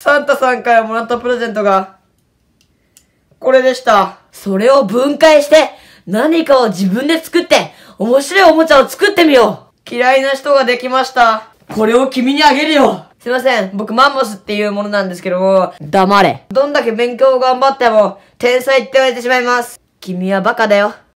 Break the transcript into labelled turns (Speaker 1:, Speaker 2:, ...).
Speaker 1: サンタさんからもらったプレゼントが、これでした。それを分解して、何かを自分で作って、面白いおもちゃを作ってみよう嫌いな人ができました。これを君にあげるよすいません。僕、マンモスっていうものなんですけども、
Speaker 2: 黙れ。
Speaker 1: どんだけ勉強を頑張っても、天才って言われてしまいます。
Speaker 2: 君はバカだよ。